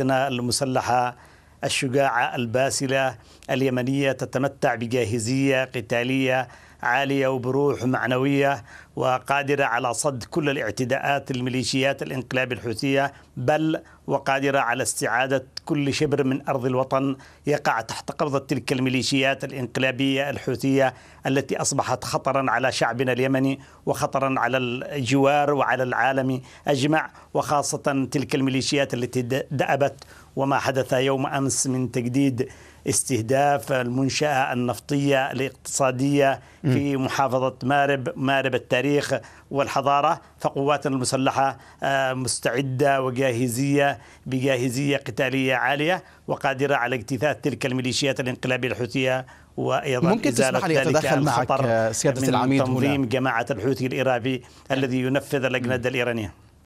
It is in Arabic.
المسلحة الشجاعة الباسلة اليمنية تتمتع بجاهزية قتالية عالية وبروح معنوية وقادرة على صد كل الاعتداءات الميليشيات الانقلاب الحوثية بل وقادرة على استعادة كل شبر من أرض الوطن يقع تحت قبضة تلك الميليشيات الانقلابية الحوثية التي أصبحت خطرا على شعبنا اليمني وخطرا على الجوار وعلى العالم أجمع وخاصة تلك الميليشيات التي دأبت وما حدث يوم أمس من تجديد استهداف المنشأة النفطية الاقتصادية في في محافظة مارب مارب التاريخ والحضارة فقواتنا المسلحة آه، مستعدة وجاهزية بجاهزية قتالية عالية وقادرة على اجتثاث تلك الميليشيات الانقلابية الحوثية وايضا ممكن ازاله تسمح لي اتدخل معك آه، سياده العميد تنظيم هنا. جماعه الحوثي الارهابي الذي ينفذ الاجنده الايرانيه